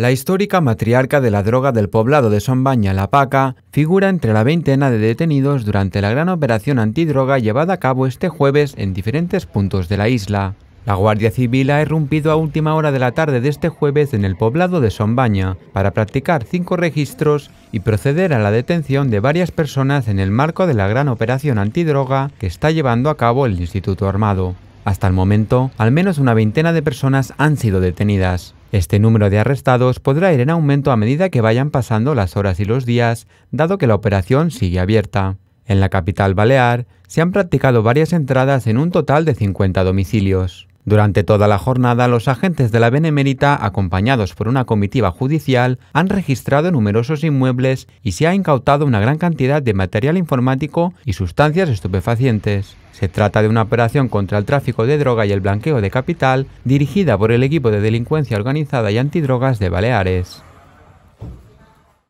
La histórica matriarca de la droga del poblado de Sombaña, La Paca, figura entre la veintena de detenidos durante la gran operación antidroga llevada a cabo este jueves en diferentes puntos de la isla. La Guardia Civil ha irrumpido a última hora de la tarde de este jueves en el poblado de Sombaña para practicar cinco registros y proceder a la detención de varias personas en el marco de la gran operación antidroga que está llevando a cabo el Instituto Armado. Hasta el momento, al menos una veintena de personas han sido detenidas. Este número de arrestados podrá ir en aumento a medida que vayan pasando las horas y los días, dado que la operación sigue abierta. En la capital balear se han practicado varias entradas en un total de 50 domicilios. Durante toda la jornada, los agentes de la Benemérita, acompañados por una comitiva judicial, han registrado numerosos inmuebles y se ha incautado una gran cantidad de material informático y sustancias estupefacientes. Se trata de una operación contra el tráfico de droga y el blanqueo de capital dirigida por el equipo de delincuencia organizada y antidrogas de Baleares.